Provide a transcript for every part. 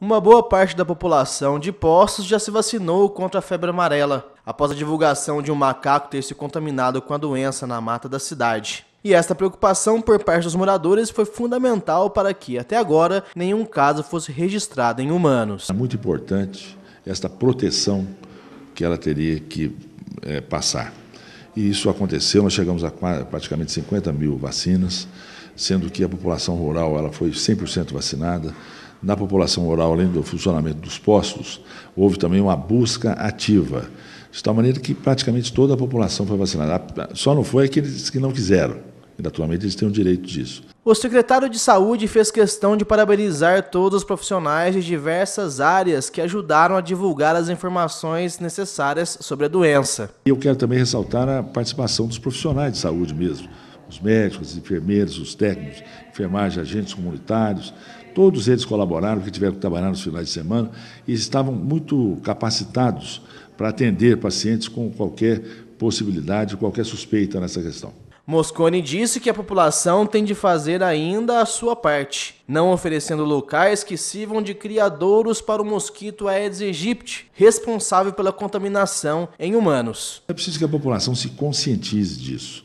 uma boa parte da população de Poços já se vacinou contra a febre amarela, após a divulgação de um macaco ter se contaminado com a doença na mata da cidade. E esta preocupação por parte dos moradores foi fundamental para que, até agora, nenhum caso fosse registrado em humanos. É muito importante esta proteção que ela teria que é, passar. E isso aconteceu, nós chegamos a praticamente 50 mil vacinas, sendo que a população rural ela foi 100% vacinada na população rural, além do funcionamento dos postos, houve também uma busca ativa, de tal maneira que praticamente toda a população foi vacinada. Só não foi aqueles que não quiseram. E, atualmente eles têm o direito disso. O secretário de Saúde fez questão de parabenizar todos os profissionais de diversas áreas que ajudaram a divulgar as informações necessárias sobre a doença. E Eu quero também ressaltar a participação dos profissionais de saúde mesmo os médicos, os enfermeiros, os técnicos, enfermagem, agentes comunitários, todos eles colaboraram, que tiveram que trabalhar nos finais de semana e estavam muito capacitados para atender pacientes com qualquer possibilidade, qualquer suspeita nessa questão. Moscone disse que a população tem de fazer ainda a sua parte, não oferecendo locais que sirvam de criadouros para o mosquito Aedes aegypti, responsável pela contaminação em humanos. É preciso que a população se conscientize disso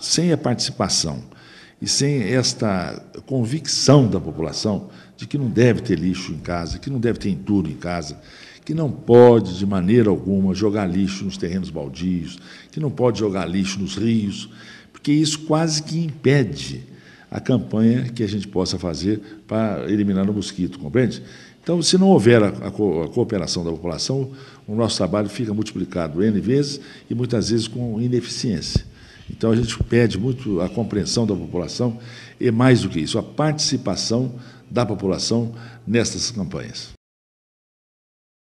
sem a participação e sem esta convicção da população de que não deve ter lixo em casa, que não deve ter entulho em casa, que não pode, de maneira alguma, jogar lixo nos terrenos baldios, que não pode jogar lixo nos rios, porque isso quase que impede a campanha que a gente possa fazer para eliminar o mosquito, compreende? Então, se não houver a, a, co a, cooperação da população, o nosso trabalho fica multiplicado N vezes e muitas vezes com ineficiência. Então, a gente pede muito a compreensão da população e, mais do que isso, a participação da população nessas campanhas.